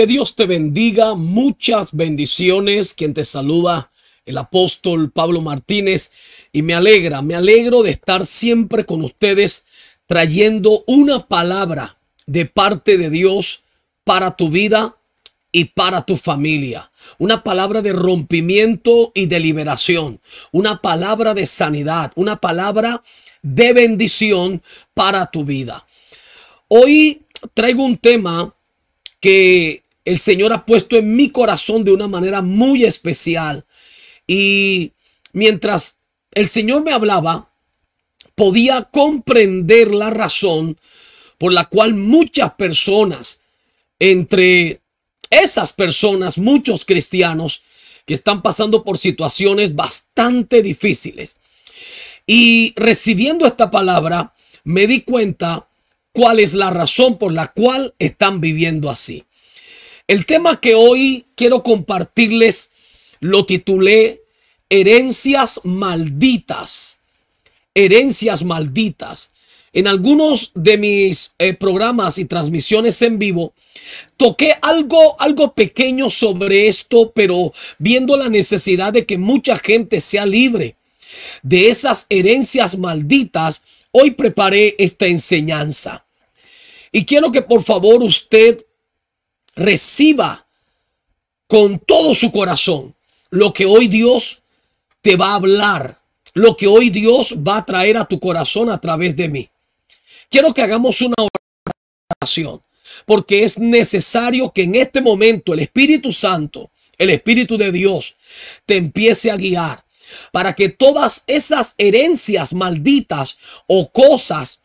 Que Dios te bendiga, muchas bendiciones. Quien te saluda, el apóstol Pablo Martínez. Y me alegra, me alegro de estar siempre con ustedes trayendo una palabra de parte de Dios para tu vida y para tu familia. Una palabra de rompimiento y de liberación. Una palabra de sanidad. Una palabra de bendición para tu vida. Hoy traigo un tema que el Señor ha puesto en mi corazón de una manera muy especial. Y mientras el Señor me hablaba, podía comprender la razón por la cual muchas personas, entre esas personas, muchos cristianos, que están pasando por situaciones bastante difíciles. Y recibiendo esta palabra, me di cuenta cuál es la razón por la cual están viviendo así. El tema que hoy quiero compartirles lo titulé Herencias malditas. Herencias malditas. En algunos de mis eh, programas y transmisiones en vivo, toqué algo, algo pequeño sobre esto, pero viendo la necesidad de que mucha gente sea libre de esas herencias malditas, hoy preparé esta enseñanza. Y quiero que por favor usted reciba con todo su corazón lo que hoy Dios te va a hablar, lo que hoy Dios va a traer a tu corazón a través de mí. Quiero que hagamos una oración, porque es necesario que en este momento el Espíritu Santo, el Espíritu de Dios, te empiece a guiar para que todas esas herencias malditas o cosas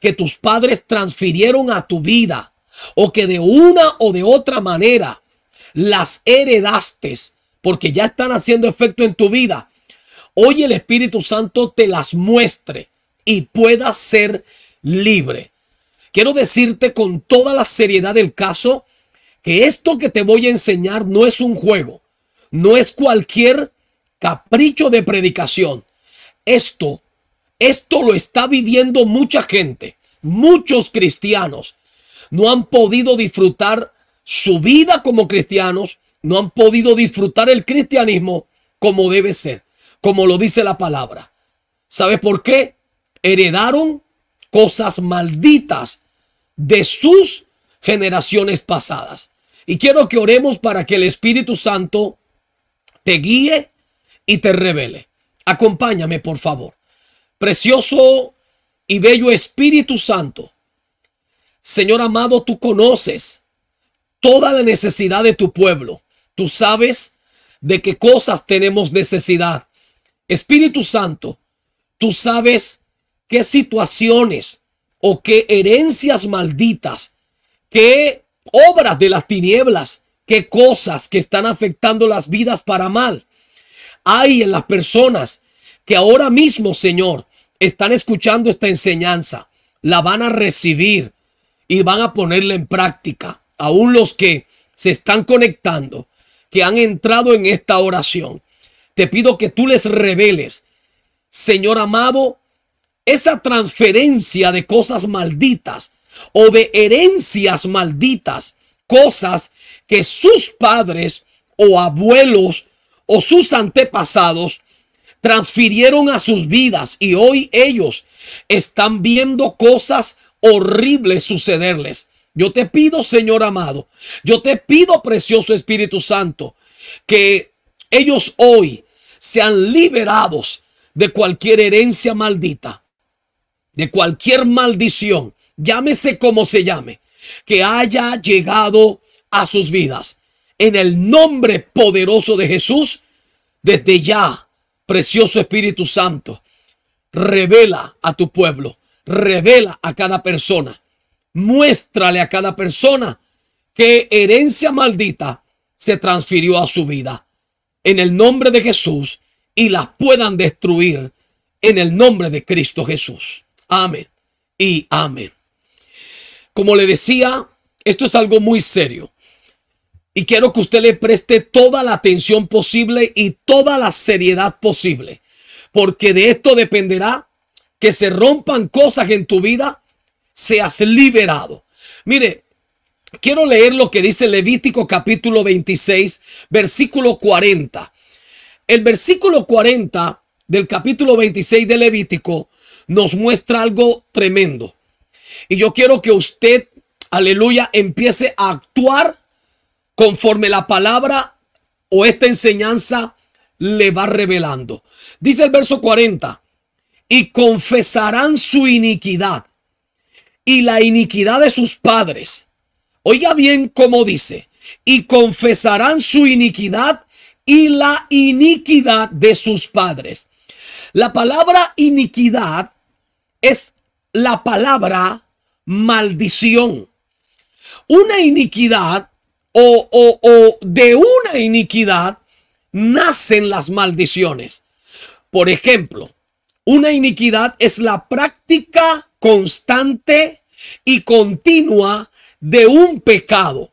que tus padres transfirieron a tu vida, o que de una o de otra manera las heredaste porque ya están haciendo efecto en tu vida, hoy el Espíritu Santo te las muestre y puedas ser libre. Quiero decirte con toda la seriedad del caso que esto que te voy a enseñar no es un juego, no es cualquier capricho de predicación. Esto, esto lo está viviendo mucha gente, muchos cristianos no han podido disfrutar su vida como cristianos, no han podido disfrutar el cristianismo como debe ser, como lo dice la palabra. ¿Sabes por qué? Heredaron cosas malditas de sus generaciones pasadas. Y quiero que oremos para que el Espíritu Santo te guíe y te revele. Acompáñame, por favor. Precioso y bello Espíritu Santo, Señor amado, tú conoces toda la necesidad de tu pueblo. Tú sabes de qué cosas tenemos necesidad. Espíritu Santo, tú sabes qué situaciones o qué herencias malditas, qué obras de las tinieblas, qué cosas que están afectando las vidas para mal hay en las personas que ahora mismo, Señor, están escuchando esta enseñanza. La van a recibir y van a ponerla en práctica. Aún los que se están conectando, que han entrado en esta oración. Te pido que tú les reveles, Señor amado, esa transferencia de cosas malditas o de herencias malditas, cosas que sus padres o abuelos o sus antepasados transfirieron a sus vidas y hoy ellos están viendo cosas horrible sucederles. Yo te pido, Señor amado, yo te pido, precioso Espíritu Santo, que ellos hoy sean liberados de cualquier herencia maldita, de cualquier maldición, llámese como se llame, que haya llegado a sus vidas. En el nombre poderoso de Jesús, desde ya, precioso Espíritu Santo, revela a tu pueblo revela a cada persona. Muéstrale a cada persona que herencia maldita se transfirió a su vida. En el nombre de Jesús y la puedan destruir en el nombre de Cristo Jesús. Amén y amén. Como le decía, esto es algo muy serio. Y quiero que usted le preste toda la atención posible y toda la seriedad posible. Porque de esto dependerá que se rompan cosas en tu vida, seas liberado. Mire, quiero leer lo que dice Levítico capítulo 26, versículo 40. El versículo 40 del capítulo 26 de Levítico nos muestra algo tremendo. Y yo quiero que usted, aleluya, empiece a actuar conforme la palabra o esta enseñanza le va revelando. Dice el verso 40, y confesarán su iniquidad y la iniquidad de sus padres. Oiga bien cómo dice, y confesarán su iniquidad y la iniquidad de sus padres. La palabra iniquidad es la palabra maldición. Una iniquidad o, o, o de una iniquidad nacen las maldiciones. Por ejemplo, una iniquidad es la práctica constante y continua de un pecado.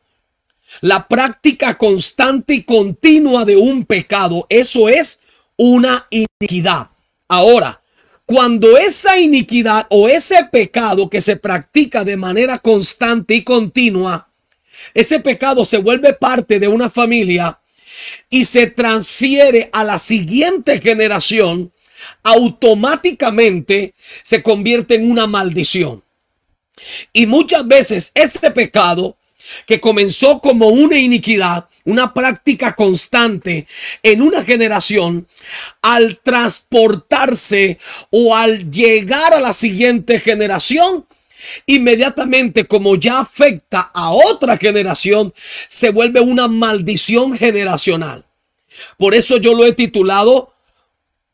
La práctica constante y continua de un pecado, eso es una iniquidad. Ahora, cuando esa iniquidad o ese pecado que se practica de manera constante y continua, ese pecado se vuelve parte de una familia y se transfiere a la siguiente generación, automáticamente se convierte en una maldición. Y muchas veces este pecado que comenzó como una iniquidad, una práctica constante en una generación, al transportarse o al llegar a la siguiente generación, inmediatamente como ya afecta a otra generación, se vuelve una maldición generacional. Por eso yo lo he titulado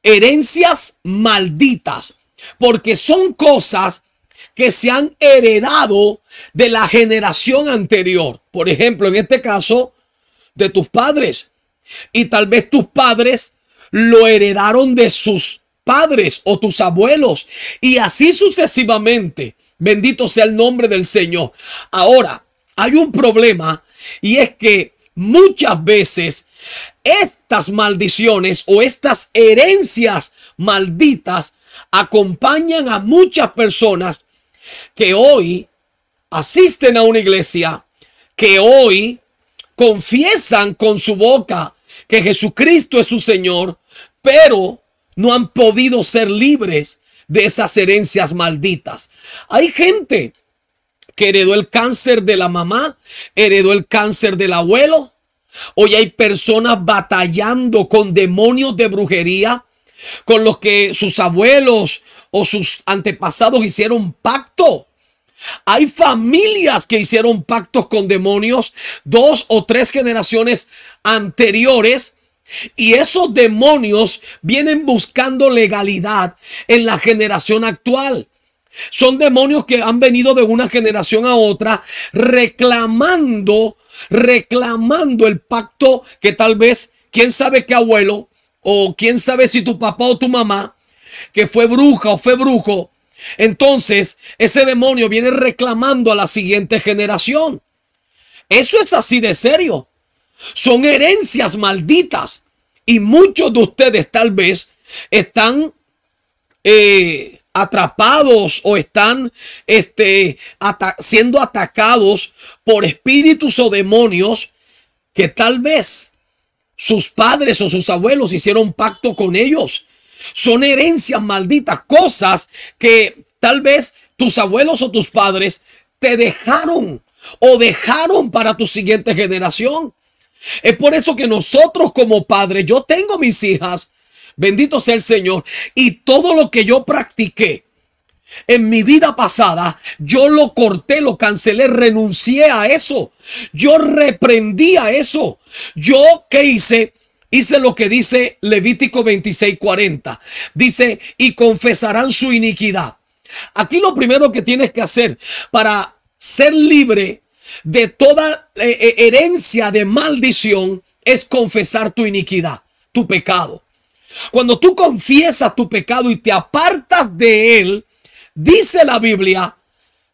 herencias malditas, porque son cosas que se han heredado de la generación anterior. Por ejemplo, en este caso, de tus padres. Y tal vez tus padres lo heredaron de sus padres o tus abuelos. Y así sucesivamente. Bendito sea el nombre del Señor. Ahora, hay un problema y es que muchas veces estas maldiciones o estas herencias malditas acompañan a muchas personas que hoy asisten a una iglesia, que hoy confiesan con su boca que Jesucristo es su Señor, pero no han podido ser libres de esas herencias malditas. Hay gente que heredó el cáncer de la mamá, heredó el cáncer del abuelo, Hoy hay personas batallando con demonios de brujería, con los que sus abuelos o sus antepasados hicieron pacto. Hay familias que hicieron pactos con demonios dos o tres generaciones anteriores y esos demonios vienen buscando legalidad en la generación actual. Son demonios que han venido de una generación a otra reclamando reclamando el pacto que tal vez, quién sabe qué abuelo, o quién sabe si tu papá o tu mamá, que fue bruja o fue brujo, entonces ese demonio viene reclamando a la siguiente generación. Eso es así de serio. Son herencias malditas. Y muchos de ustedes tal vez están eh, atrapados o están este, siendo atacados por espíritus o demonios que tal vez sus padres o sus abuelos hicieron pacto con ellos. Son herencias malditas, cosas que tal vez tus abuelos o tus padres te dejaron o dejaron para tu siguiente generación. Es por eso que nosotros como padres, yo tengo mis hijas, Bendito sea el Señor. Y todo lo que yo practiqué en mi vida pasada, yo lo corté, lo cancelé, renuncié a eso. Yo reprendí a eso. Yo, ¿qué hice? Hice lo que dice Levítico 40. Dice, y confesarán su iniquidad. Aquí lo primero que tienes que hacer para ser libre de toda eh, eh, herencia de maldición es confesar tu iniquidad, tu pecado. Cuando tú confiesas tu pecado y te apartas de él, dice la Biblia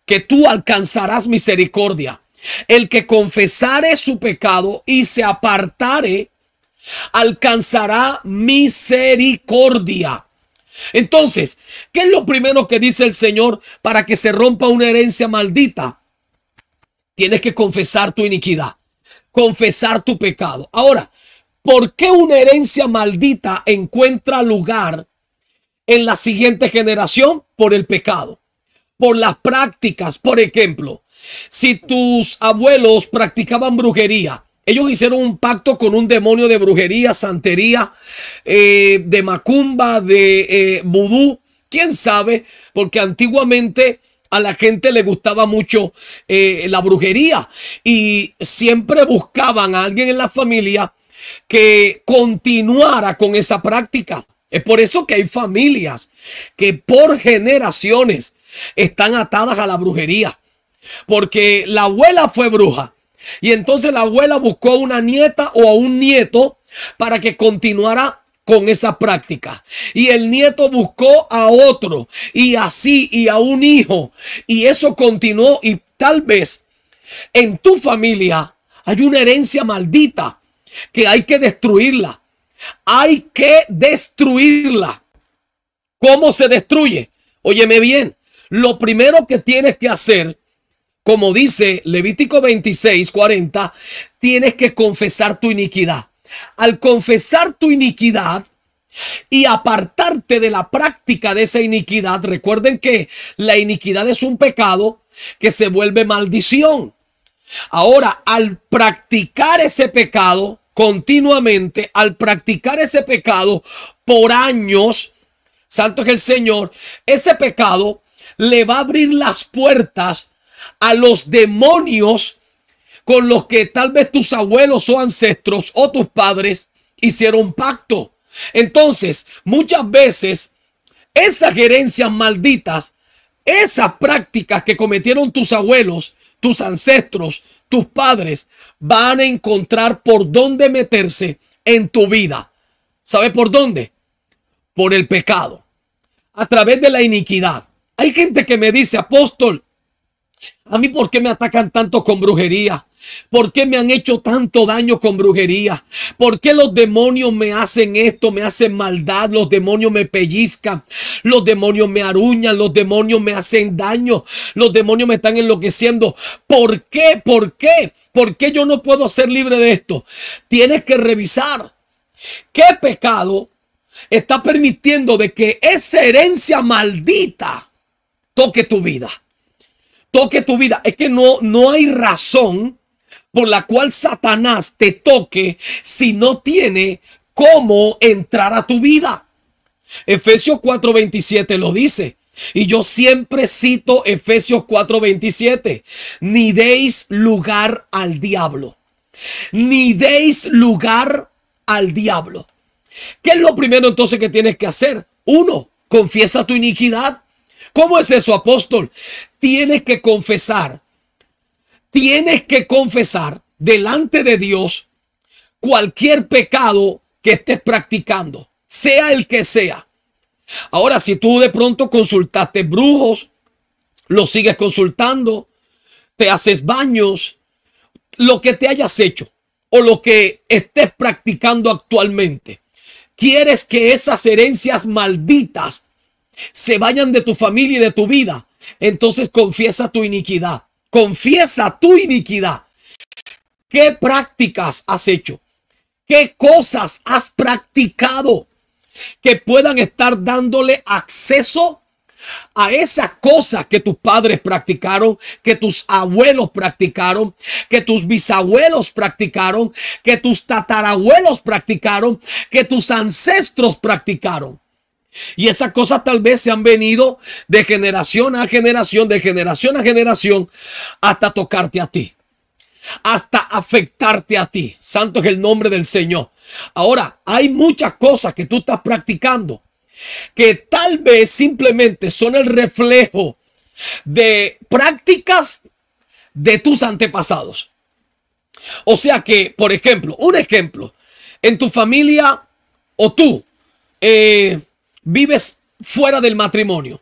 que tú alcanzarás misericordia. El que confesare su pecado y se apartare, alcanzará misericordia. Entonces, ¿qué es lo primero que dice el Señor para que se rompa una herencia maldita? Tienes que confesar tu iniquidad, confesar tu pecado. Ahora, ¿Por qué una herencia maldita encuentra lugar en la siguiente generación? Por el pecado, por las prácticas. Por ejemplo, si tus abuelos practicaban brujería, ellos hicieron un pacto con un demonio de brujería, santería, eh, de macumba, de eh, vudú. ¿Quién sabe? Porque antiguamente a la gente le gustaba mucho eh, la brujería y siempre buscaban a alguien en la familia que continuara con esa práctica. Es por eso que hay familias que por generaciones están atadas a la brujería. Porque la abuela fue bruja. Y entonces la abuela buscó una nieta o a un nieto para que continuara con esa práctica. Y el nieto buscó a otro y así y a un hijo. Y eso continuó y tal vez en tu familia hay una herencia maldita que hay que destruirla. Hay que destruirla. ¿Cómo se destruye? Óyeme bien, lo primero que tienes que hacer, como dice Levítico 26, 40, tienes que confesar tu iniquidad. Al confesar tu iniquidad, y apartarte de la práctica de esa iniquidad. Recuerden que la iniquidad es un pecado que se vuelve maldición. Ahora, al practicar ese pecado, continuamente al practicar ese pecado por años, santo es el Señor, ese pecado le va a abrir las puertas a los demonios con los que tal vez tus abuelos o ancestros o tus padres hicieron pacto. Entonces, muchas veces esas gerencias malditas, esas prácticas que cometieron tus abuelos, tus ancestros, tus padres van a encontrar por dónde meterse en tu vida. ¿Sabe por dónde? Por el pecado, a través de la iniquidad. Hay gente que me dice, apóstol, a mí por qué me atacan tanto con brujería, ¿Por qué me han hecho tanto daño con brujería? ¿Por qué los demonios me hacen esto? Me hacen maldad, los demonios me pellizcan, los demonios me aruñan, los demonios me hacen daño, los demonios me están enloqueciendo. ¿Por qué? ¿Por qué? ¿Por qué yo no puedo ser libre de esto? Tienes que revisar qué pecado está permitiendo de que esa herencia maldita toque tu vida. Toque tu vida. Es que no, no hay razón por la cual Satanás te toque si no tiene cómo entrar a tu vida. Efesios 4:27 lo dice. Y yo siempre cito Efesios 4:27. Ni deis lugar al diablo. Ni deis lugar al diablo. ¿Qué es lo primero entonces que tienes que hacer? Uno, confiesa tu iniquidad. ¿Cómo es eso, apóstol? Tienes que confesar tienes que confesar delante de Dios cualquier pecado que estés practicando, sea el que sea. Ahora, si tú de pronto consultaste brujos, lo sigues consultando, te haces baños, lo que te hayas hecho o lo que estés practicando actualmente. Quieres que esas herencias malditas se vayan de tu familia y de tu vida. Entonces confiesa tu iniquidad. Confiesa tu iniquidad. ¿Qué prácticas has hecho? ¿Qué cosas has practicado que puedan estar dándole acceso a esas cosas que tus padres practicaron, que tus abuelos practicaron, que tus bisabuelos practicaron, que tus tatarabuelos practicaron, que tus ancestros practicaron? Y esas cosas tal vez se han venido de generación a generación, de generación a generación, hasta tocarte a ti, hasta afectarte a ti. Santo es el nombre del Señor. Ahora, hay muchas cosas que tú estás practicando que tal vez simplemente son el reflejo de prácticas de tus antepasados. O sea que, por ejemplo, un ejemplo, en tu familia o tú, eh, vives fuera del matrimonio.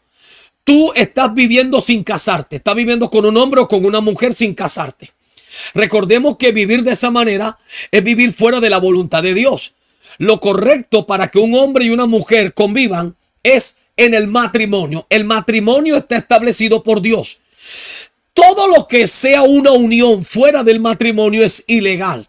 Tú estás viviendo sin casarte, estás viviendo con un hombre o con una mujer sin casarte. Recordemos que vivir de esa manera es vivir fuera de la voluntad de Dios. Lo correcto para que un hombre y una mujer convivan es en el matrimonio. El matrimonio está establecido por Dios. Todo lo que sea una unión fuera del matrimonio es ilegal.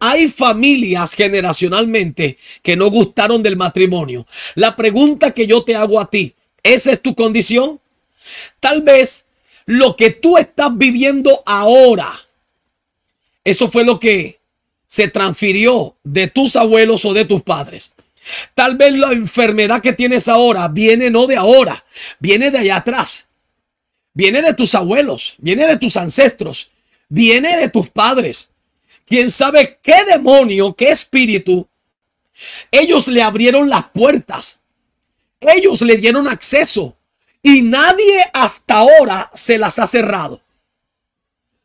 Hay familias generacionalmente que no gustaron del matrimonio. La pregunta que yo te hago a ti, ¿esa es tu condición? Tal vez lo que tú estás viviendo ahora, eso fue lo que se transfirió de tus abuelos o de tus padres. Tal vez la enfermedad que tienes ahora viene no de ahora, viene de allá atrás. Viene de tus abuelos, viene de tus ancestros, viene de tus padres quién sabe qué demonio, qué espíritu, ellos le abrieron las puertas, ellos le dieron acceso y nadie hasta ahora se las ha cerrado.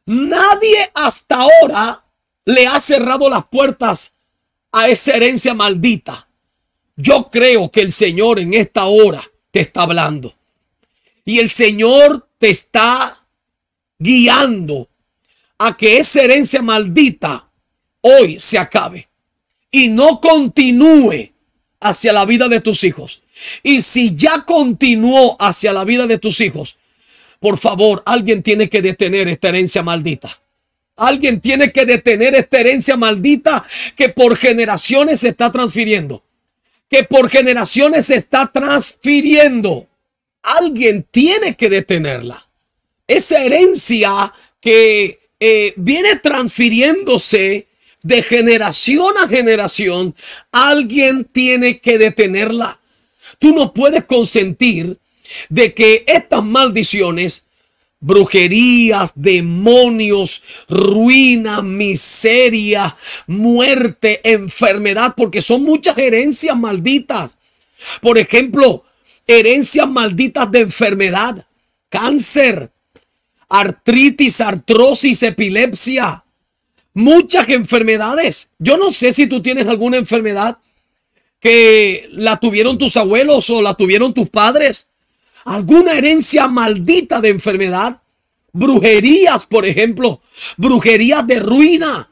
Nadie hasta ahora le ha cerrado las puertas a esa herencia maldita. Yo creo que el Señor en esta hora te está hablando. Y el Señor te está guiando a que esa herencia maldita hoy se acabe y no continúe hacia la vida de tus hijos. Y si ya continuó hacia la vida de tus hijos, por favor, alguien tiene que detener esta herencia maldita. Alguien tiene que detener esta herencia maldita que por generaciones se está transfiriendo. Que por generaciones se está transfiriendo. Alguien tiene que detenerla. Esa herencia que eh, viene transfiriéndose de generación a generación, alguien tiene que detenerla. Tú no puedes consentir de que estas maldiciones, brujerías, demonios, ruina, miseria, muerte, enfermedad, porque son muchas herencias malditas. Por ejemplo, herencias malditas de enfermedad, cáncer, artritis, artrosis, epilepsia, muchas enfermedades. Yo no sé si tú tienes alguna enfermedad que la tuvieron tus abuelos o la tuvieron tus padres. Alguna herencia maldita de enfermedad. Brujerías, por ejemplo. Brujerías de ruina.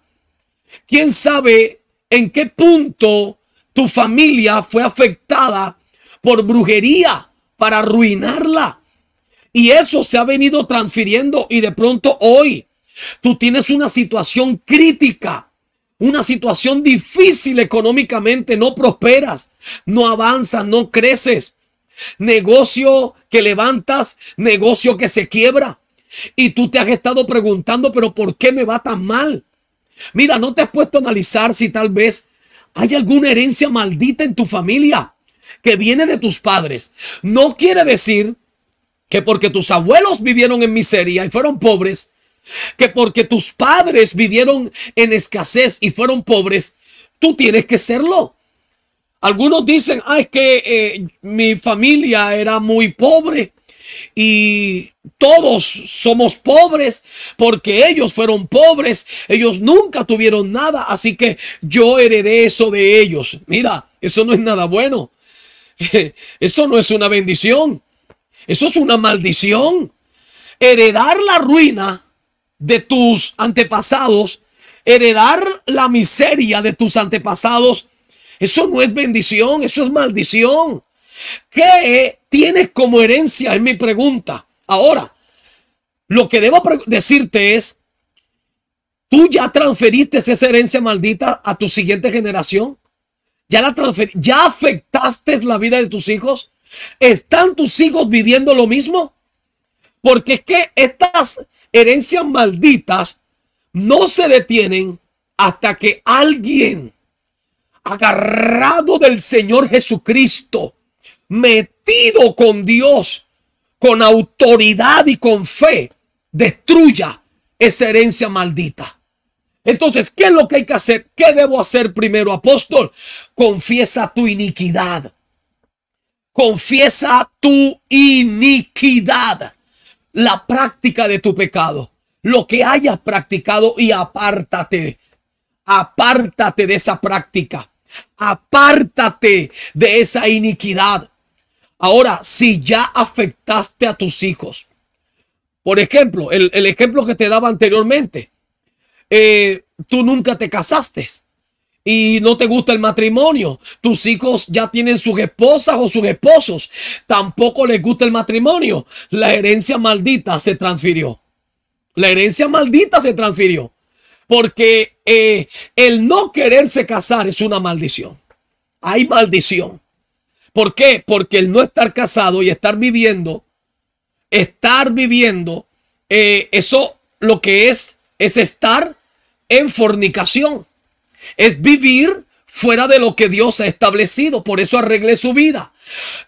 ¿Quién sabe en qué punto tu familia fue afectada por brujería para arruinarla? Y eso se ha venido transfiriendo y de pronto hoy tú tienes una situación crítica una situación difícil económicamente, no prosperas, no avanzas, no creces. Negocio que levantas, negocio que se quiebra. Y tú te has estado preguntando, pero ¿por qué me va tan mal? Mira, no te has puesto a analizar si tal vez hay alguna herencia maldita en tu familia que viene de tus padres. No quiere decir que porque tus abuelos vivieron en miseria y fueron pobres, que porque tus padres vivieron en escasez y fueron pobres, tú tienes que serlo. Algunos dicen, ah, es que eh, mi familia era muy pobre y todos somos pobres porque ellos fueron pobres, ellos nunca tuvieron nada, así que yo heredé eso de ellos. Mira, eso no es nada bueno. Eso no es una bendición. Eso es una maldición. Heredar la ruina de tus antepasados, heredar la miseria de tus antepasados, eso no es bendición, eso es maldición. ¿Qué tienes como herencia? Es mi pregunta. Ahora, lo que debo decirte es, tú ya transferiste esa herencia maldita a tu siguiente generación. Ya la ya afectaste la vida de tus hijos. ¿Están tus hijos viviendo lo mismo? Porque es que estas herencias malditas no se detienen hasta que alguien agarrado del Señor Jesucristo, metido con Dios, con autoridad y con fe, destruya esa herencia maldita. Entonces, ¿qué es lo que hay que hacer? ¿Qué debo hacer primero, apóstol? Confiesa tu iniquidad. Confiesa tu iniquidad, la práctica de tu pecado, lo que hayas practicado y apártate. Apártate de esa práctica. Apártate de esa iniquidad. Ahora, si ya afectaste a tus hijos, por ejemplo, el, ejemplo que te daba anteriormente, eh, tú nunca te casaste y no te gusta el matrimonio. Tus hijos ya tienen sus esposas o sus esposos. Tampoco les gusta el matrimonio. La herencia maldita se transfirió. La herencia maldita se transfirió. Porque eh, el no quererse casar es una maldición. Hay maldición. ¿Por qué? Porque el no estar casado y estar viviendo, estar viviendo, eh, eso lo que es, es estar en fornicación es vivir fuera de lo que Dios ha establecido. Por eso arregle su vida.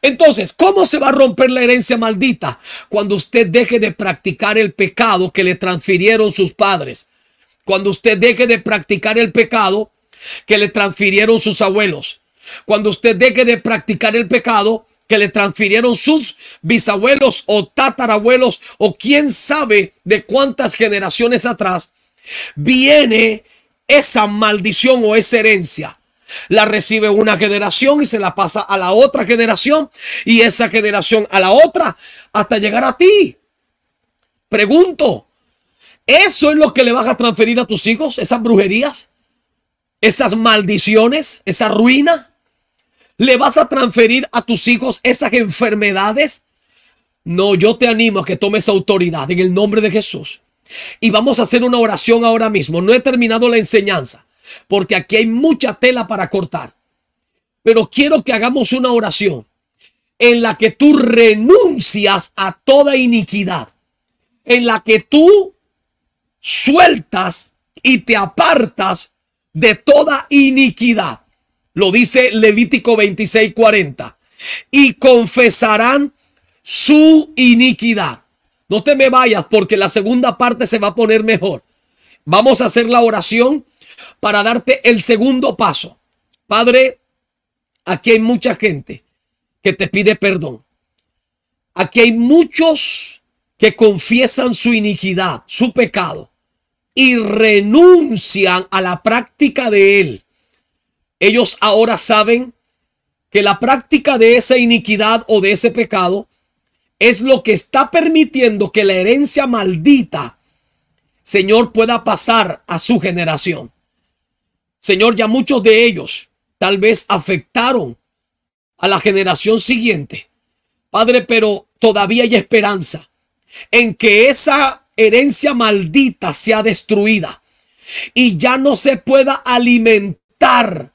Entonces, ¿cómo se va a romper la herencia maldita? Cuando usted deje de practicar el pecado que le transfirieron sus padres. Cuando usted deje de practicar el pecado que le transfirieron sus abuelos. Cuando usted deje de practicar el pecado que le transfirieron sus bisabuelos o tatarabuelos o quién sabe de cuántas generaciones atrás, viene esa maldición o esa herencia la recibe una generación y se la pasa a la otra generación y esa generación a la otra hasta llegar a ti. Pregunto, ¿eso es lo que le vas a transferir a tus hijos? ¿Esas brujerías? ¿Esas maldiciones? ¿Esa ruina? ¿Le vas a transferir a tus hijos esas enfermedades? No, yo te animo a que tomes autoridad en el nombre de Jesús y vamos a hacer una oración ahora mismo. No he terminado la enseñanza, porque aquí hay mucha tela para cortar. Pero quiero que hagamos una oración en la que tú renuncias a toda iniquidad, en la que tú sueltas y te apartas de toda iniquidad. Lo dice Levítico 26, 40. Y confesarán su iniquidad. No te me vayas porque la segunda parte se va a poner mejor. Vamos a hacer la oración para darte el segundo paso. Padre, aquí hay mucha gente que te pide perdón. Aquí hay muchos que confiesan su iniquidad, su pecado, y renuncian a la práctica de él. Ellos ahora saben que la práctica de esa iniquidad o de ese pecado es lo que está permitiendo que la herencia maldita, Señor, pueda pasar a su generación. Señor, ya muchos de ellos tal vez afectaron a la generación siguiente. Padre, pero todavía hay esperanza en que esa herencia maldita sea destruida y ya no se pueda alimentar,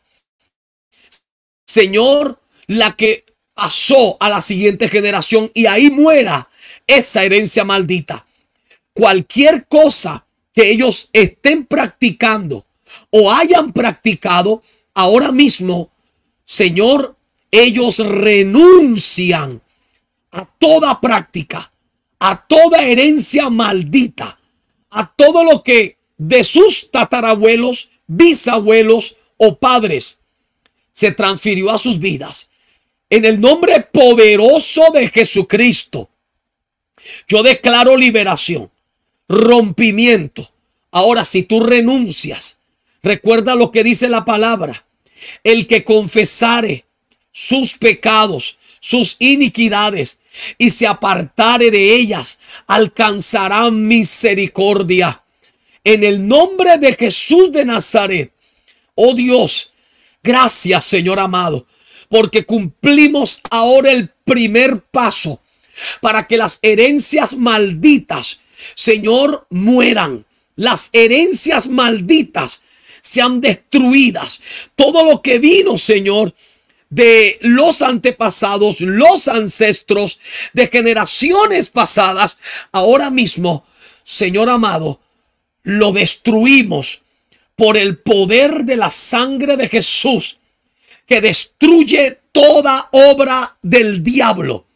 Señor, la que pasó a la siguiente generación y ahí muera esa herencia maldita. Cualquier cosa que ellos estén practicando o hayan practicado ahora mismo, Señor, ellos renuncian a toda práctica, a toda herencia maldita, a todo lo que de sus tatarabuelos, bisabuelos o padres se transfirió a sus vidas. En el nombre poderoso de Jesucristo, yo declaro liberación, rompimiento. Ahora, si tú renuncias, recuerda lo que dice la palabra. El que confesare sus pecados, sus iniquidades, y se apartare de ellas, alcanzará misericordia. En el nombre de Jesús de Nazaret. Oh Dios, gracias Señor amado porque cumplimos ahora el primer paso para que las herencias malditas, Señor, mueran. Las herencias malditas sean destruidas. Todo lo que vino, Señor, de los antepasados, los ancestros, de generaciones pasadas, ahora mismo, Señor amado, lo destruimos por el poder de la sangre de Jesús que destruye toda obra del diablo.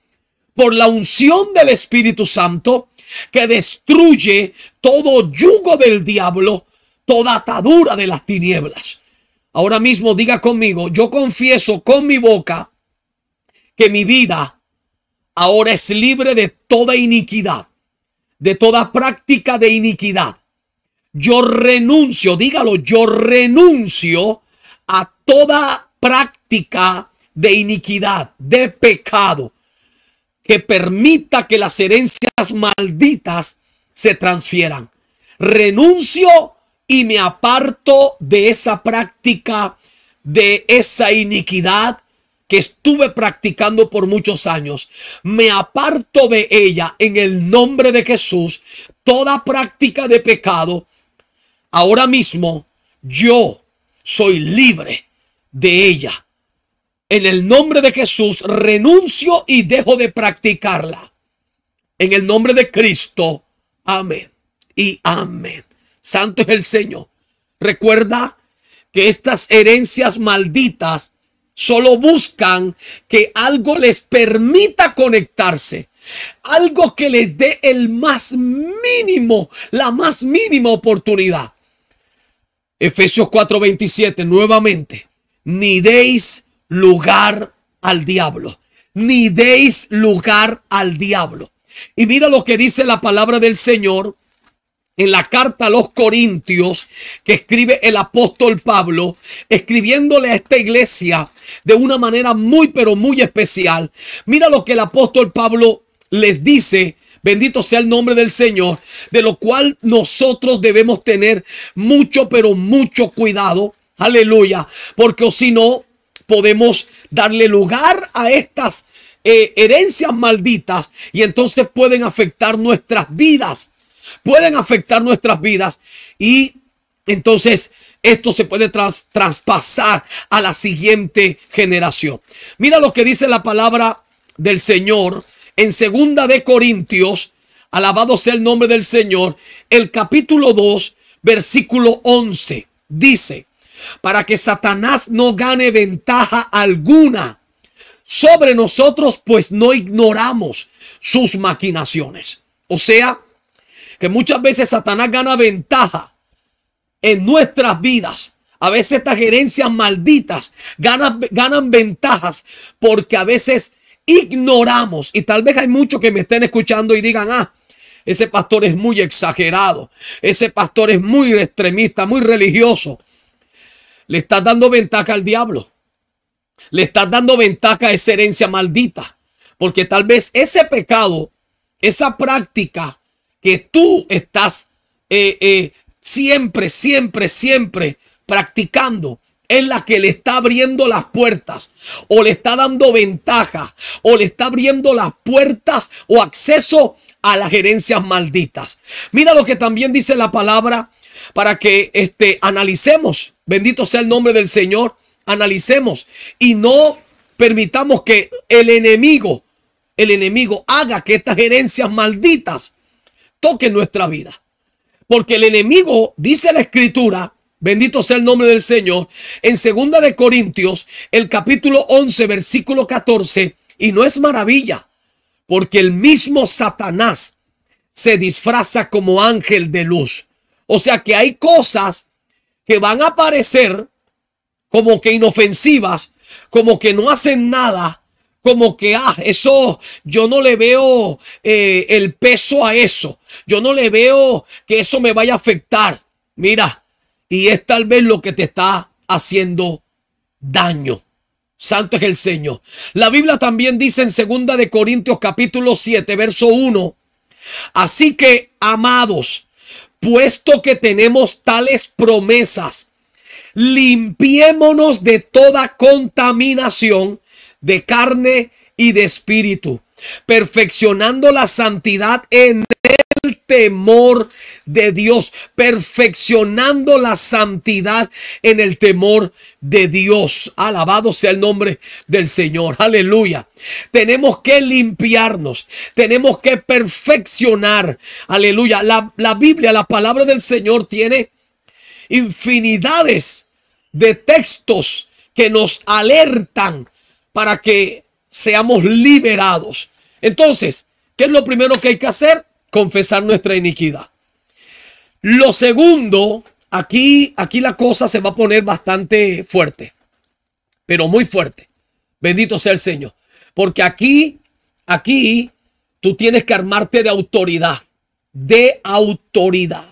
Por la unción del Espíritu Santo que destruye todo yugo del diablo, toda atadura de las tinieblas. Ahora mismo diga conmigo, yo confieso con mi boca que mi vida ahora es libre de toda iniquidad, de toda práctica de iniquidad. Yo renuncio, dígalo, yo renuncio a toda práctica de iniquidad, de pecado, que permita que las herencias malditas se transfieran. Renuncio y me aparto de esa práctica, de esa iniquidad que estuve practicando por muchos años. Me aparto de ella en el nombre de Jesús. Toda práctica de pecado, ahora mismo yo soy libre de ella. En el nombre de Jesús renuncio y dejo de practicarla. En el nombre de Cristo. Amén. Y amén. Santo es el Señor. Recuerda que estas herencias malditas solo buscan que algo les permita conectarse. Algo que les dé el más mínimo, la más mínima oportunidad. Efesios 4:27, nuevamente ni deis lugar al diablo, ni deis lugar al diablo. Y mira lo que dice la palabra del Señor en la carta a los Corintios que escribe el apóstol Pablo, escribiéndole a esta iglesia de una manera muy, pero muy especial. Mira lo que el apóstol Pablo les dice. Bendito sea el nombre del Señor, de lo cual nosotros debemos tener mucho, pero mucho cuidado Aleluya. Porque si no, podemos darle lugar a estas eh, herencias malditas y entonces pueden afectar nuestras vidas. Pueden afectar nuestras vidas y entonces esto se puede traspasar a la siguiente generación. Mira lo que dice la palabra del Señor en segunda de Corintios, alabado sea el nombre del Señor, el capítulo 2, versículo 11. Dice, para que Satanás no gane ventaja alguna sobre nosotros, pues no ignoramos sus maquinaciones. O sea, que muchas veces Satanás gana ventaja en nuestras vidas. A veces estas gerencias malditas ganan, ganan ventajas porque a veces ignoramos. Y tal vez hay muchos que me estén escuchando y digan, ah, ese pastor es muy exagerado, ese pastor es muy extremista, muy religioso. Le estás dando ventaja al diablo. Le estás dando ventaja a esa herencia maldita. Porque tal vez ese pecado, esa práctica que tú estás eh, eh, siempre, siempre, siempre practicando, es la que le está abriendo las puertas o le está dando ventaja o le está abriendo las puertas o acceso a las herencias malditas. Mira lo que también dice la palabra para que este, analicemos, bendito sea el nombre del Señor, analicemos y no permitamos que el enemigo, el enemigo haga que estas herencias malditas toquen nuestra vida. Porque el enemigo, dice la escritura, Bendito sea el nombre del Señor. En segunda de Corintios, el capítulo 11, versículo 14, y no es maravilla, porque el mismo Satanás se disfraza como ángel de luz. O sea que hay cosas que van a parecer como que inofensivas, como que no hacen nada, como que, ah, eso, yo no le veo eh, el peso a eso, yo no le veo que eso me vaya a afectar. Mira, y es tal vez lo que te está haciendo daño. Santo es el Señor. La Biblia también dice en segunda de Corintios capítulo 7, verso 1, así que, amados, puesto que tenemos tales promesas, limpiémonos de toda contaminación de carne y de espíritu perfeccionando la santidad en el temor de Dios, perfeccionando la santidad en el temor de Dios. Alabado sea el nombre del Señor. Aleluya. Tenemos que limpiarnos, tenemos que perfeccionar. Aleluya. La, Biblia, la palabra del Señor tiene infinidades de textos que nos alertan para que seamos liberados entonces, ¿qué es lo primero que hay que hacer? Confesar nuestra iniquidad. Lo segundo, aquí, aquí la cosa se va a poner bastante fuerte, pero muy fuerte. Bendito sea el Señor. Porque aquí, aquí, tú tienes que armarte de autoridad, de autoridad.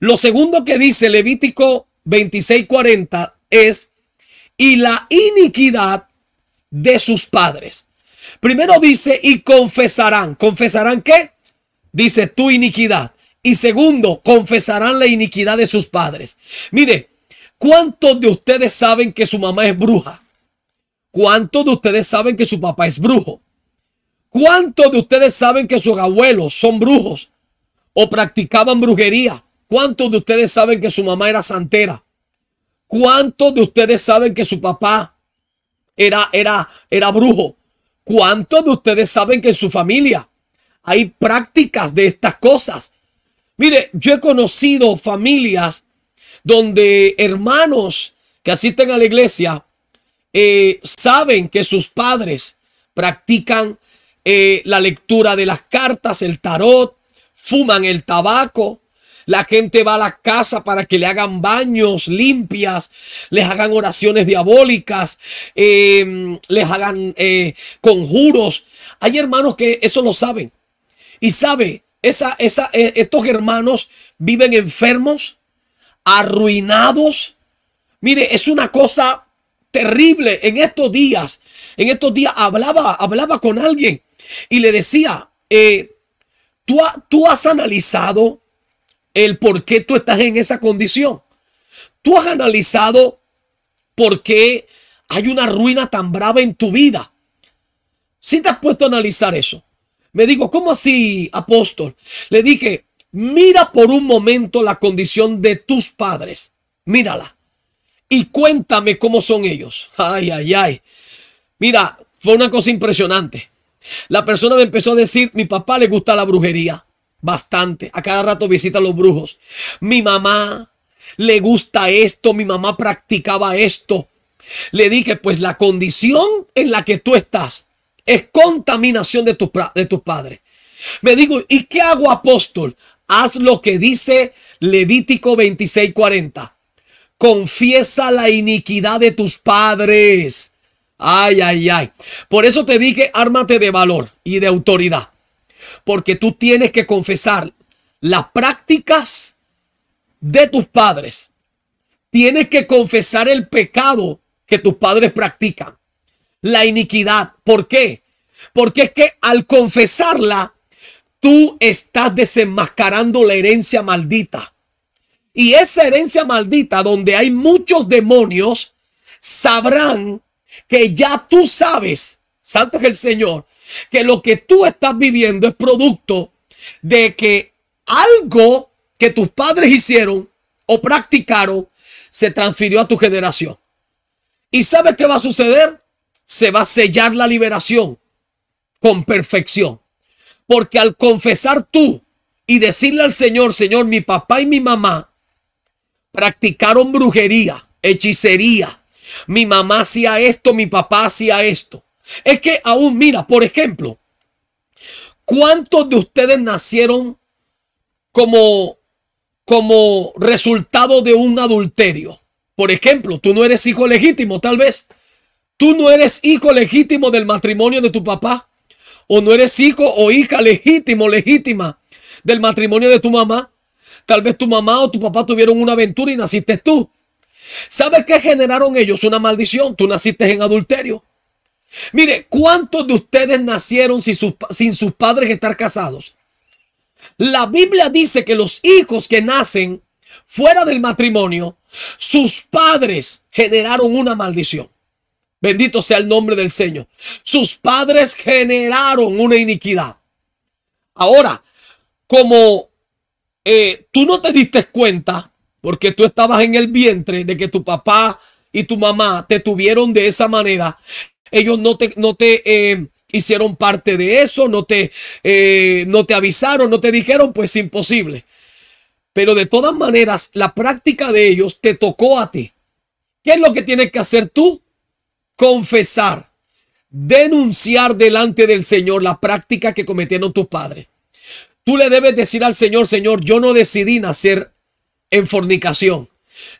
Lo segundo que dice Levítico 26:40 es, y la iniquidad de sus padres. Primero dice, y confesarán. ¿Confesarán qué? Dice tu iniquidad. Y segundo, confesarán la iniquidad de sus padres. Mire, ¿cuántos de ustedes saben que su mamá es bruja? ¿Cuántos de ustedes saben que su papá es brujo? ¿Cuántos de ustedes saben que sus abuelos son brujos o practicaban brujería? ¿Cuántos de ustedes saben que su mamá era santera? ¿Cuántos de ustedes saben que su papá era, era, era brujo? ¿Cuántos de ustedes saben que en su familia hay prácticas de estas cosas? Mire, yo he conocido familias donde hermanos que asisten a la iglesia eh, saben que sus padres practican eh, la lectura de las cartas, el tarot, fuman el tabaco, la gente va a la casa para que le hagan baños limpias, les hagan oraciones diabólicas, em, les hagan eh, conjuros. Hay hermanos que eso lo saben. Y sabe, esa, e, estos hermanos viven enfermos, arruinados. Mire, es una cosa terrible en estos días. En estos días hablaba, hablaba con alguien y le decía, eh, ¿tú, tú has analizado el por qué tú estás en esa condición. Tú has analizado por qué hay una ruina tan brava en tu vida. Si te has puesto a analizar eso. Me digo, ¿cómo así, apóstol? Le dije, mira por un momento la condición de tus padres. Mírala. Y cuéntame cómo son ellos. Ay, ay, ay. Mira, fue una cosa impresionante. La persona me empezó a decir, mi papá le gusta la brujería bastante. A cada rato visita a los brujos. Mi mamá le gusta esto, mi mamá practicaba esto. Le dije, pues la condición en la que tú estás es contaminación de tus de padres. Me digo, ¿y qué hago apóstol? Haz lo que dice Levítico 26:40. Confiesa la iniquidad de tus padres. Ay, ay, ay. Por eso te dije, ármate de valor y de autoridad porque tú tienes que confesar las prácticas de tus padres. Tienes que confesar el pecado que tus padres practican, la iniquidad. ¿Por qué? Porque es que al confesarla, tú estás desenmascarando la herencia maldita. Y esa herencia maldita, donde hay muchos demonios, sabrán que ya tú sabes, santo es el Señor, que lo que tú estás viviendo es producto de que algo que tus padres hicieron o practicaron se transfirió a tu generación. ¿Y sabes qué va a suceder? Se va a sellar la liberación con perfección. Porque al confesar tú y decirle al Señor, Señor, mi papá y mi mamá practicaron brujería, hechicería. Mi mamá hacía esto, mi papá hacía esto. Es que aún mira, por ejemplo, ¿cuántos de ustedes nacieron como, como resultado de un adulterio? Por ejemplo, tú no eres hijo legítimo, tal vez. Tú no eres hijo legítimo del matrimonio de tu papá. O no eres hijo o hija legítimo, legítima del matrimonio de tu mamá. Tal vez tu mamá o tu papá tuvieron una aventura y naciste tú. ¿Sabes qué generaron ellos? Una maldición. Tú naciste en adulterio. Mire, ¿cuántos de ustedes nacieron sin sus, sin sus padres estar casados? La Biblia dice que los hijos que nacen fuera del matrimonio, sus padres generaron una maldición. Bendito sea el nombre del Señor. Sus padres generaron una iniquidad. Ahora, como eh, tú no te diste cuenta, porque tú estabas en el vientre de que tu papá y tu mamá te tuvieron de esa manera, ellos no te, no te eh, hicieron parte de eso, no te, eh, no te avisaron, no te dijeron, pues imposible. Pero de todas maneras, la práctica de ellos te tocó a ti. ¿Qué es lo que tienes que hacer tú? Confesar, denunciar delante del Señor la práctica que cometieron tus padres. Tú le debes decir al Señor, Señor, yo no decidí nacer en fornicación.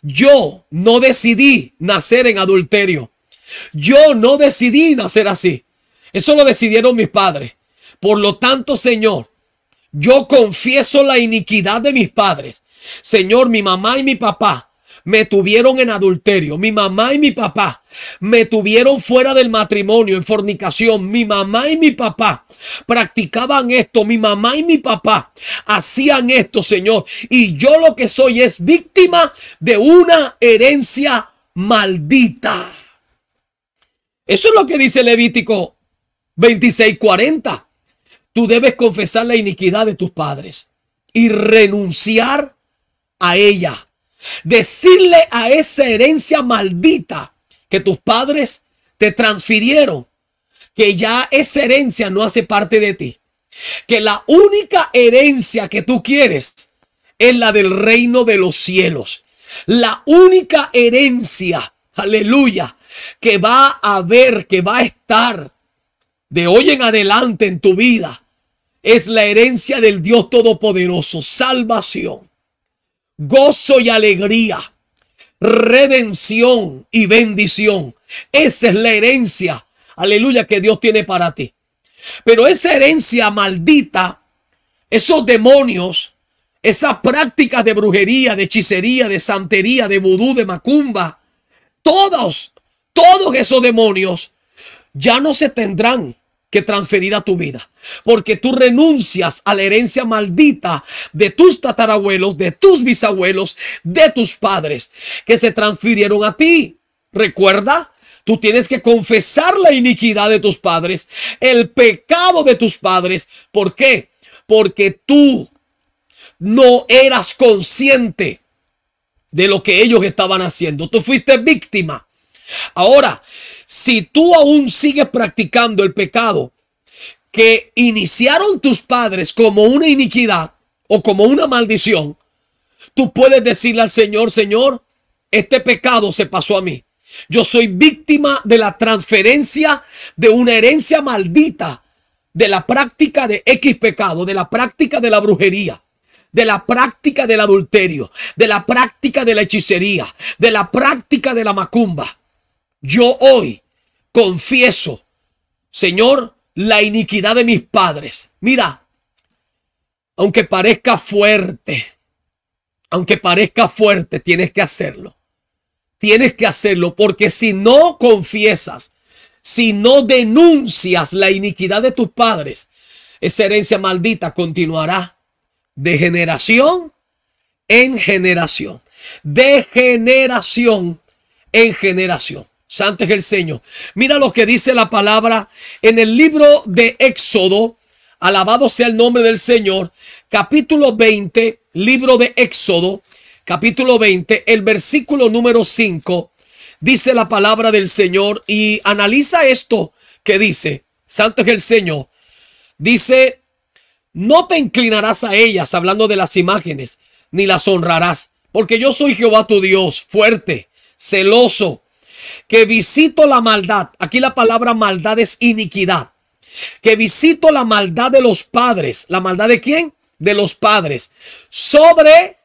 Yo no decidí nacer en adulterio. Yo no decidí nacer así. Eso lo decidieron mis padres. Por lo tanto, Señor, yo confieso la iniquidad de mis padres. Señor, mi mamá y mi papá me tuvieron en adulterio. Mi mamá y mi papá me tuvieron fuera del matrimonio, en fornicación. Mi mamá y mi papá practicaban esto. Mi mamá y mi papá hacían esto, Señor. Y yo lo que soy es víctima de una herencia maldita. Eso es lo que dice Levítico 26:40. Tú debes confesar la iniquidad de tus padres y renunciar a ella. Decirle a esa herencia maldita que tus padres te transfirieron, que ya esa herencia no hace parte de ti, que la única herencia que tú quieres es la del reino de los cielos. La única herencia, aleluya, que va a haber, que va a estar de hoy en adelante en tu vida, es la herencia del Dios Todopoderoso, salvación, gozo y alegría, redención y bendición. Esa es la herencia, aleluya, que Dios tiene para ti. Pero esa herencia maldita, esos demonios, esas prácticas de brujería, de hechicería, de santería, de vudú, de macumba, todos todos esos demonios ya no se tendrán que transferir a tu vida, porque tú renuncias a la herencia maldita de tus tatarabuelos, de tus bisabuelos, de tus padres, que se transfirieron a ti. Recuerda, tú tienes que confesar la iniquidad de tus padres, el pecado de tus padres. ¿Por qué? Porque tú no eras consciente de lo que ellos estaban haciendo. Tú fuiste víctima Ahora, si tú aún sigues practicando el pecado que iniciaron tus padres como una iniquidad o como una maldición, tú puedes decirle al Señor, Señor, este pecado se pasó a mí. Yo soy víctima de la transferencia de una herencia maldita, de la práctica de X pecado, de la práctica de la brujería de la práctica del adulterio, de la práctica de la hechicería, de la práctica de la macumba. Yo hoy confieso, Señor, la iniquidad de mis padres. Mira, aunque parezca fuerte, aunque parezca fuerte, tienes que hacerlo. Tienes que hacerlo porque si no confiesas, si no denuncias la iniquidad de tus padres, esa herencia maldita continuará de generación en generación, de generación en generación. Santo es el Señor. Mira lo que dice la palabra en el libro de Éxodo. Alabado sea el nombre del Señor. Capítulo 20, libro de Éxodo. Capítulo 20, el versículo número 5. Dice la palabra del Señor y analiza esto que dice. Santo es el Señor. Dice, no te inclinarás a ellas, hablando de las imágenes, ni las honrarás, porque yo soy Jehová tu Dios, fuerte, celoso que visito la maldad. Aquí la palabra maldad es iniquidad. Que visito la maldad de los padres. ¿La maldad de quién? De los padres. Sobre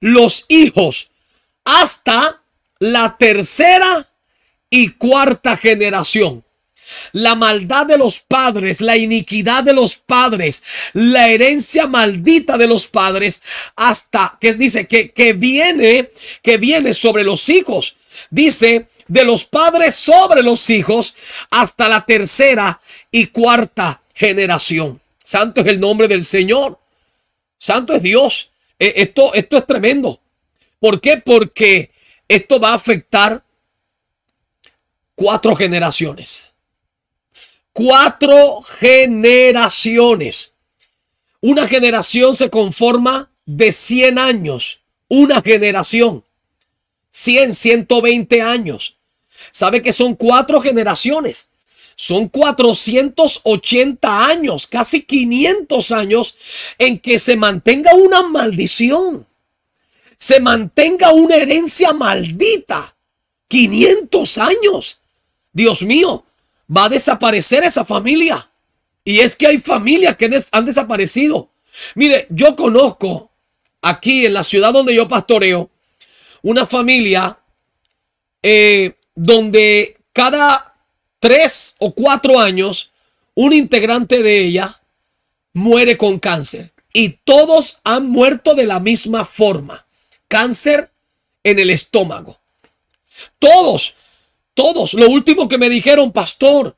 los hijos hasta la tercera y cuarta generación. La maldad de los padres, la iniquidad de los padres, la herencia maldita de los padres, hasta que dice que, que viene, que viene sobre los hijos Dice, de los padres sobre los hijos hasta la tercera y cuarta generación. Santo es el nombre del Señor. Santo es Dios. E, esto, esto es tremendo. ¿Por qué? Porque esto va a afectar cuatro generaciones. Cuatro generaciones. Una generación se conforma de 100 años. Una generación. 100, 120 años. Sabe que son cuatro generaciones. Son 480 años, casi 500 años en que se mantenga una maldición. Se mantenga una herencia maldita. 500 años. Dios mío, va a desaparecer esa familia. Y es que hay familias que han desaparecido. Mire, yo conozco aquí en la ciudad donde yo pastoreo una familia eh, donde cada tres o cuatro años un integrante de ella muere con cáncer. Y todos han muerto de la misma forma. Cáncer en el estómago. Todos, todos. Lo último que me dijeron, pastor,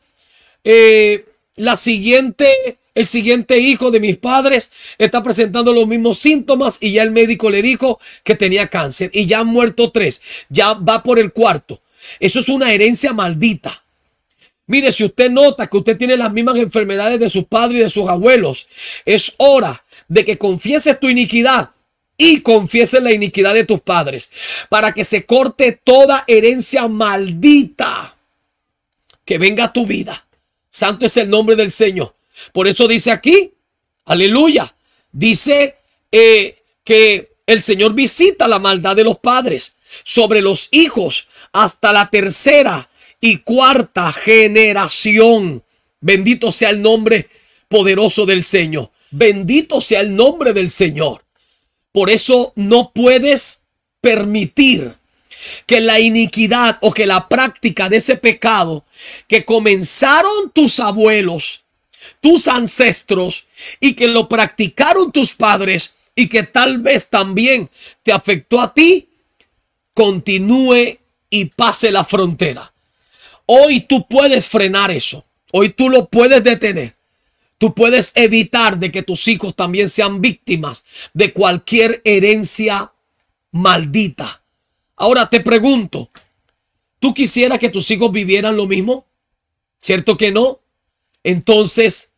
eh, la siguiente el siguiente hijo de mis padres está presentando los mismos síntomas y ya el médico le dijo que tenía cáncer y ya han muerto tres, ya va por el cuarto. Eso es una herencia maldita. Mire, si usted nota que usted tiene las mismas enfermedades de sus padres y de sus abuelos, es hora de que confieses tu iniquidad y confieses la iniquidad de tus padres para que se corte toda herencia maldita que venga a tu vida. Santo es el nombre del Señor. Por eso dice aquí, aleluya, dice eh, que el Señor visita la maldad de los padres sobre los hijos hasta la tercera y cuarta generación. Bendito sea el nombre poderoso del Señor. Bendito sea el nombre del Señor. Por eso no puedes permitir que la iniquidad o que la práctica de ese pecado que comenzaron tus abuelos tus ancestros y que lo practicaron tus padres y que tal vez también te afectó a ti, continúe y pase la frontera. Hoy tú puedes frenar eso. Hoy tú lo puedes detener. Tú puedes evitar de que tus hijos también sean víctimas de cualquier herencia maldita. Ahora te pregunto, ¿tú quisieras que tus hijos vivieran lo mismo? ¿Cierto que no? Entonces,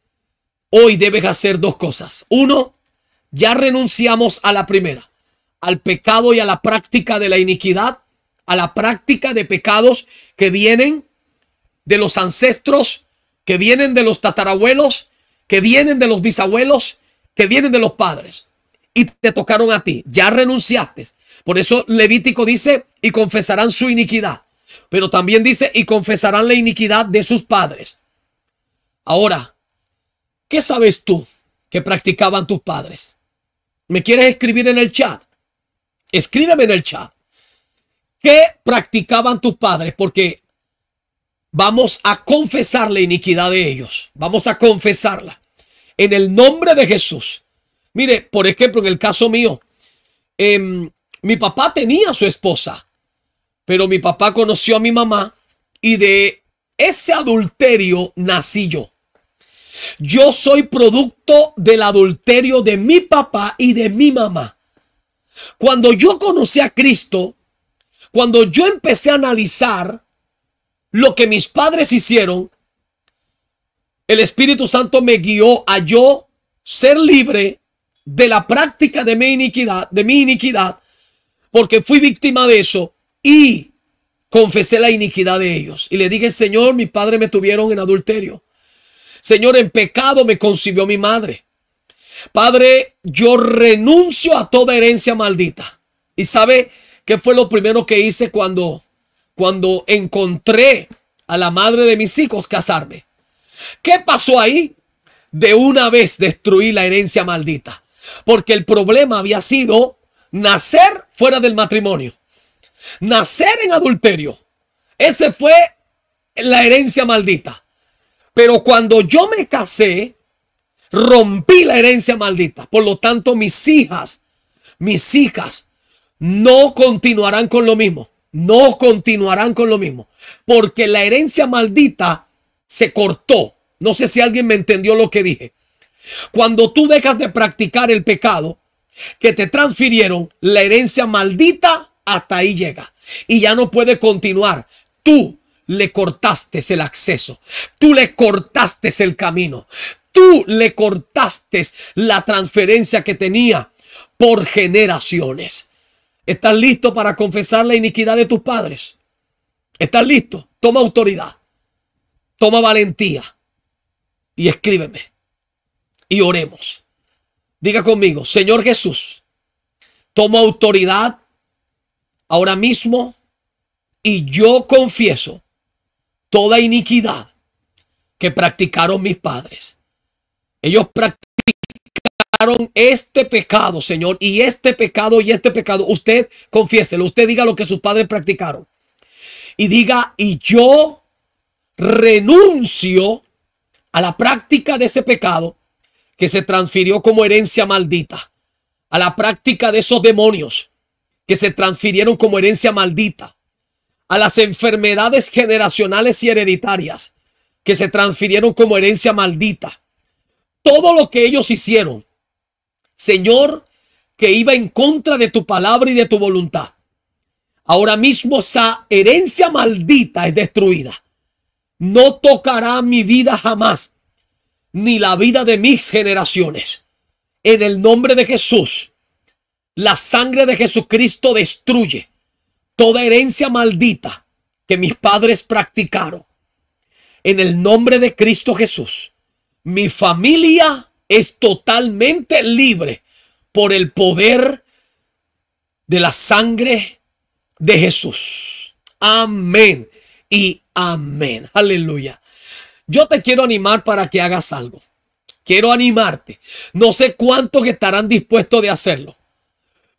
hoy debes hacer dos cosas. Uno, ya renunciamos a la primera, al pecado y a la práctica de la iniquidad, a la práctica de pecados que vienen de los ancestros, que vienen de los tatarabuelos, que vienen de los bisabuelos, que vienen de los padres. Y te tocaron a ti, ya renunciaste. Por eso Levítico dice, y confesarán su iniquidad. Pero también dice, y confesarán la iniquidad de sus padres. Ahora, ¿qué sabes tú que practicaban tus padres? ¿Me quieres escribir en el chat? Escríbeme en el chat. ¿Qué practicaban tus padres? Porque vamos a confesar la iniquidad de ellos. Vamos a confesarla. En el nombre de Jesús. Mire, por ejemplo, en el caso mío, em, mi papá tenía su esposa, pero mi papá conoció a mi mamá y de ese adulterio nací yo. Yo soy producto del adulterio de mi papá y de mi mamá. Cuando yo conocí a Cristo, cuando yo empecé a analizar lo que mis padres hicieron, el Espíritu Santo me guió a yo ser libre de la práctica de mi iniquidad, de mi iniquidad, porque fui víctima de eso y confesé la iniquidad de ellos. Y le dije, Señor, mis padres me tuvieron en adulterio. Señor, en pecado me concibió mi madre. Padre, yo renuncio a toda herencia maldita. ¿Y sabe qué fue lo primero que hice cuando, cuando encontré a la madre de mis hijos casarme? ¿Qué pasó ahí? De una vez destruí la herencia maldita. Porque el problema había sido nacer fuera del matrimonio. Nacer en adulterio. Ese fue la herencia maldita. Pero cuando yo me casé, rompí la herencia maldita. Por lo tanto, mis hijas, mis hijas, no continuarán con lo mismo. No continuarán con lo mismo. Porque la herencia maldita se cortó. No sé si alguien me entendió lo que dije. Cuando tú dejas de practicar el pecado que te transfirieron, la herencia maldita hasta ahí llega. Y ya no puede continuar. Tú le cortaste el acceso, tú le cortaste el camino, tú le cortaste la transferencia que tenía por generaciones. ¿Estás listo para confesar la iniquidad de tus padres? ¿Estás listo? Toma autoridad, toma valentía y escríbeme y oremos. Diga conmigo, Señor Jesús, Toma autoridad ahora mismo y yo confieso toda iniquidad que practicaron mis padres. Ellos practicaron este pecado, Señor, y este pecado y este pecado. Usted confiéselo, usted diga lo que sus padres practicaron. Y diga, y yo renuncio a la práctica de ese pecado que se transfirió como herencia maldita, a la práctica de esos demonios que se transfirieron como herencia maldita, a las enfermedades generacionales y hereditarias que se transfirieron como herencia maldita. Todo lo que ellos hicieron, Señor, que iba en contra de tu palabra y de tu voluntad. Ahora mismo esa herencia maldita es destruida. No tocará mi vida jamás, ni la vida de mis generaciones. En el nombre de Jesús, la sangre de Jesucristo destruye toda herencia maldita que mis padres practicaron. En el nombre de Cristo Jesús, mi familia es totalmente libre por el poder de la sangre de Jesús. Amén y amén. Aleluya. Yo te quiero animar para que hagas algo. Quiero animarte. No sé cuántos estarán dispuestos de hacerlo,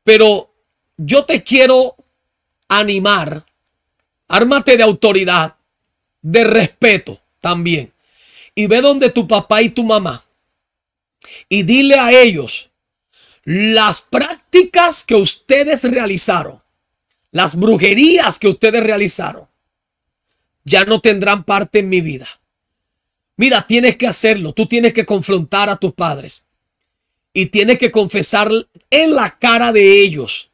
pero yo te quiero animar, ármate de autoridad, de respeto también. Y ve donde tu papá y tu mamá. Y dile a ellos las prácticas que ustedes realizaron, las brujerías que ustedes realizaron, ya no tendrán parte en mi vida. Mira, tienes que hacerlo. Tú tienes que confrontar a tus padres. Y tienes que confesar en la cara de ellos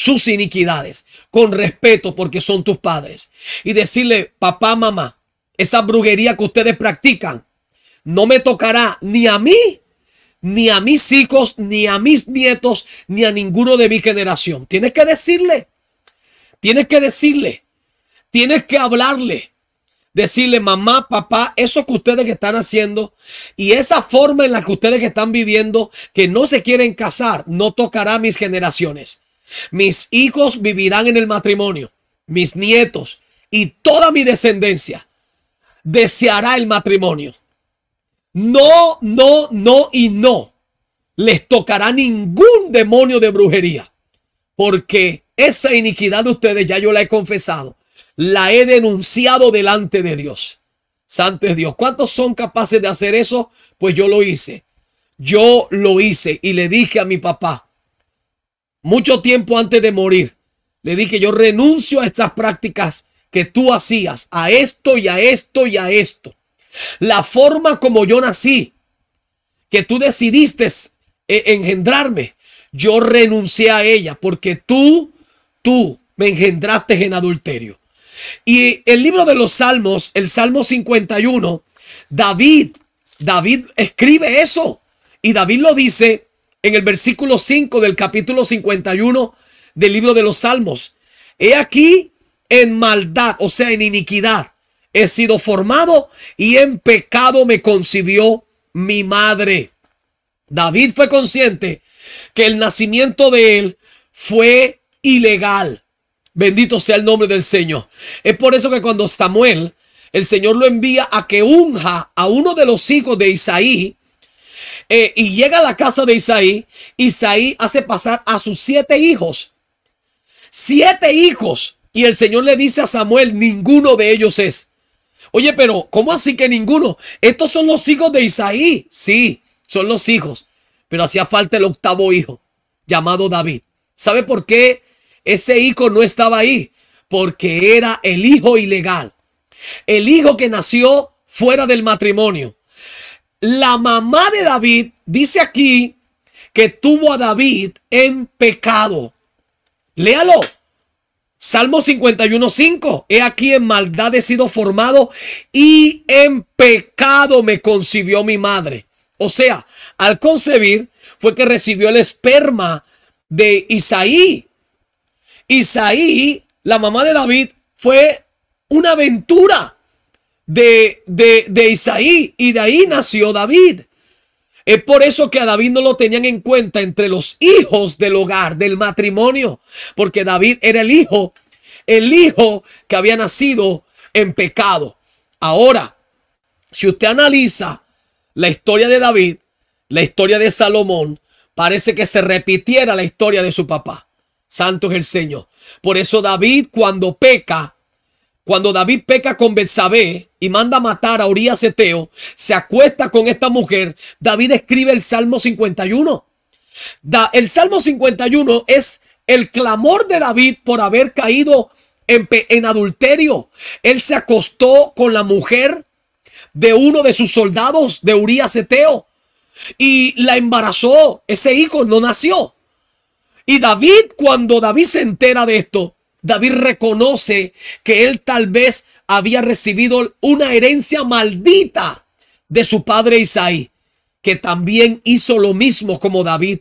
sus iniquidades con respeto porque son tus padres. Y decirle, papá, mamá, esa brujería que ustedes practican no me tocará ni a mí, ni a mis hijos, ni a mis nietos, ni a ninguno de mi generación. Tienes que decirle, tienes que decirle, tienes que hablarle. Decirle, mamá, papá, eso que ustedes están haciendo y esa forma en la que ustedes que están viviendo, que no se quieren casar, no tocará a mis generaciones. Mis hijos vivirán en el matrimonio, mis nietos y toda mi descendencia deseará el matrimonio. No, no, no y no les tocará ningún demonio de brujería, porque esa iniquidad de ustedes ya yo la he confesado, la he denunciado delante de Dios. Santo es Dios. ¿Cuántos son capaces de hacer eso? Pues yo lo hice. Yo lo hice y le dije a mi papá, mucho tiempo antes de morir, le dije, yo renuncio a estas prácticas que tú hacías, a esto y a esto y a esto. La forma como yo nací, que tú decidiste e-, engendrarme, yo renuncié a ella porque tú, tú me engendraste en adulterio. Y el libro de los Salmos, el Salmo 51, David, David escribe eso. Y David lo dice en el versículo 5 del capítulo 51 del libro de los Salmos. He aquí en maldad, o sea, en iniquidad, he sido formado y en pecado me concibió mi madre. David fue consciente que el nacimiento de él fue ilegal. Bendito sea el nombre del Señor. Es por eso que cuando Samuel, el Señor lo envía a que unja a uno de los hijos de Isaí, eh, y llega a la casa de Isaí. Isaí hace pasar a sus siete hijos. Siete hijos. Y el Señor le dice a Samuel, ninguno de ellos es. Oye, pero ¿cómo así que ninguno? Estos son los hijos de Isaí. Sí, son los hijos. Pero hacía falta el octavo hijo, llamado David. ¿Sabe por qué ese hijo no estaba ahí? Porque era el hijo ilegal. El hijo que nació fuera del matrimonio la mamá de David dice aquí que tuvo a David en pecado. Léalo. Salmo 51.5. He aquí en maldad he sido formado y en pecado me concibió mi madre. O sea, al concebir fue que recibió el esperma de Isaí. Isaí, la mamá de David, fue una aventura de, de, de Isaí y de ahí nació David. Es por eso que a David no lo tenían en cuenta entre los hijos del hogar, del matrimonio, porque David era el hijo, el hijo que había nacido en pecado. Ahora, si usted analiza la historia de David, la historia de Salomón, parece que se repitiera la historia de su papá. Santo es el Señor. Por eso David cuando peca, cuando David peca con Betsabé y manda matar a Urias Eteo, se acuesta con esta mujer, David escribe el Salmo 51. el Salmo 51 es el clamor de David por haber caído en, adulterio. Él se acostó con la mujer de uno de sus soldados, de Urias Eteo, y la embarazó. Ese hijo no nació. Y David, cuando David se entera de esto, David reconoce que él tal vez había recibido una herencia maldita de su padre Isaí, que también hizo lo mismo como David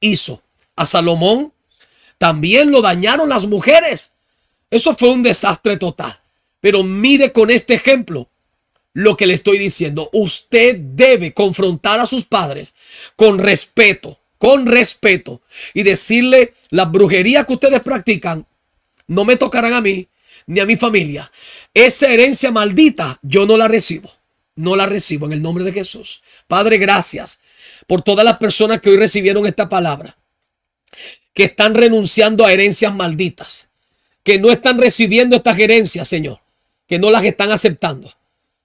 hizo. A Salomón también lo dañaron las mujeres. Eso fue un desastre total. Pero mire con este ejemplo lo que le estoy diciendo. Usted debe confrontar a sus padres con respeto, con respeto, y decirle la brujería que ustedes practican no me tocarán a mí ni a mi familia. Esa herencia maldita yo no la recibo. No la recibo en el nombre de Jesús. Padre, gracias por todas las personas que hoy recibieron esta palabra, que están renunciando a herencias malditas, que no están recibiendo estas herencias, Señor, que no las están aceptando,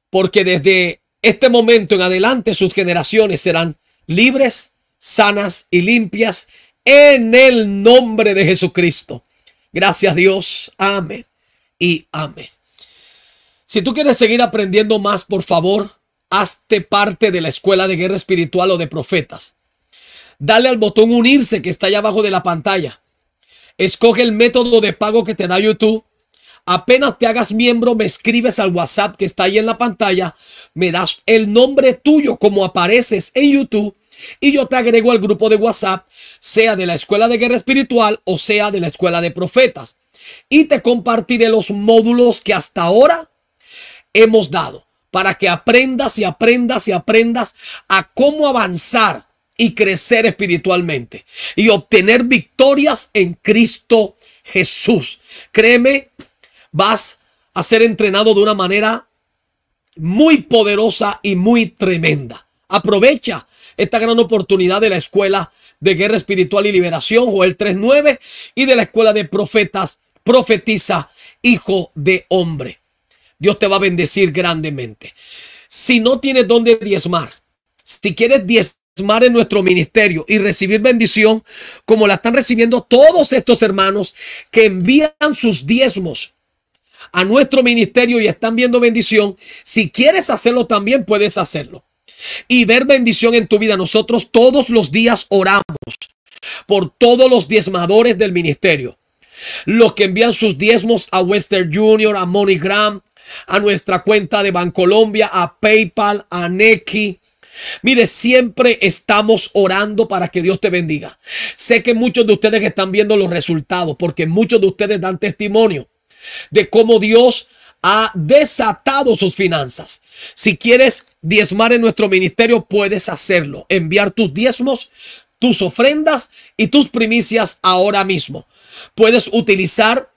porque desde este momento en adelante sus generaciones serán libres, sanas y limpias en el nombre de Jesucristo. Gracias Dios. Amén. Y amén. Si tú quieres seguir aprendiendo más, por favor, hazte parte de la escuela de guerra espiritual o de profetas. Dale al botón unirse que está allá abajo de la pantalla. Escoge el método de pago que te da YouTube. Apenas te hagas miembro, me escribes al WhatsApp que está ahí en la pantalla, me das el nombre tuyo como apareces en YouTube y yo te agrego al grupo de WhatsApp, sea de la Escuela de Guerra Espiritual o sea de la Escuela de Profetas. Y te compartiré los módulos que hasta ahora hemos dado para que aprendas y aprendas y aprendas a cómo avanzar y crecer espiritualmente y obtener victorias en Cristo Jesús. Créeme, vas a ser entrenado de una manera muy poderosa y muy tremenda. Aprovecha esta gran oportunidad de la Escuela de Guerra Espiritual y Liberación, Joel 3.9, y de la Escuela de Profetas, Profetiza, Hijo de Hombre. Dios te va a bendecir grandemente. Si no tienes dónde diezmar, si quieres diezmar en nuestro ministerio y recibir bendición, como la están recibiendo todos estos hermanos que envían sus diezmos a nuestro ministerio y están viendo bendición, si quieres hacerlo también puedes hacerlo y ver bendición en tu vida. Nosotros todos los días oramos por todos los diezmadores del ministerio. Los que envían sus diezmos a Western Junior, a MoneyGram, a nuestra cuenta de Bancolombia, a PayPal, a Neki. Mire, siempre estamos orando para que Dios te bendiga. Sé que muchos de ustedes están viendo los resultados, porque muchos de ustedes dan testimonio de cómo Dios ha desatado sus finanzas. Si quieres diezmar en nuestro ministerio, puedes hacerlo. Enviar tus diezmos, tus ofrendas y tus primicias ahora mismo. Puedes utilizar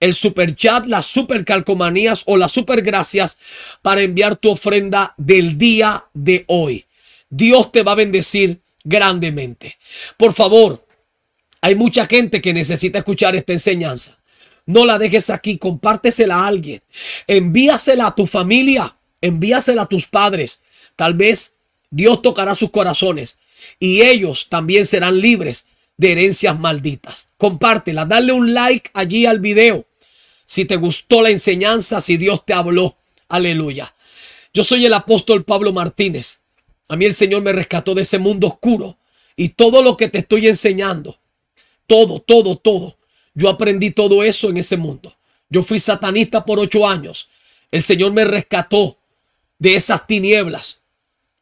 el super chat, las super calcomanías o las super gracias para enviar tu ofrenda del día de hoy. Dios te va a bendecir grandemente. Por favor, hay mucha gente que necesita escuchar esta enseñanza. No la dejes aquí, compártesela a alguien. Envíasela a tu familia envíasela a tus padres. Tal vez Dios tocará sus corazones y ellos también serán libres de herencias malditas. Compártela, dale un like allí al video. Si te gustó la enseñanza, si Dios te habló, aleluya. Yo soy el apóstol Pablo Martínez. A mí el Señor me rescató de ese mundo oscuro y todo lo que te estoy enseñando, todo, todo, todo. Yo aprendí todo eso en ese mundo. Yo fui satanista por ocho años. El Señor me rescató de esas tinieblas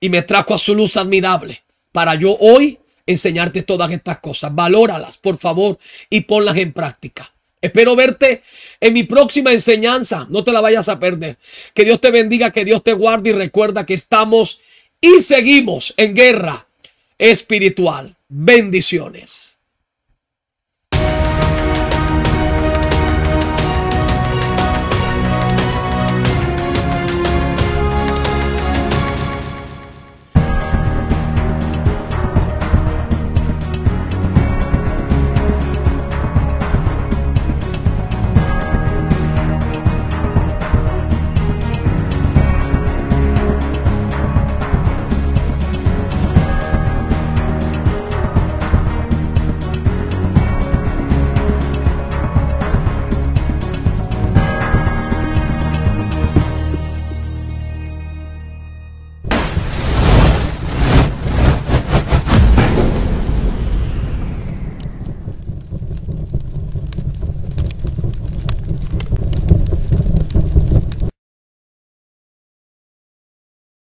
y me trajo a su luz admirable para yo hoy enseñarte todas estas cosas. Valóralas, por favor, y ponlas en práctica. Espero verte en mi próxima enseñanza. No te la vayas a perder. Que Dios te bendiga, que Dios te guarde y recuerda que estamos y seguimos en guerra espiritual. Bendiciones.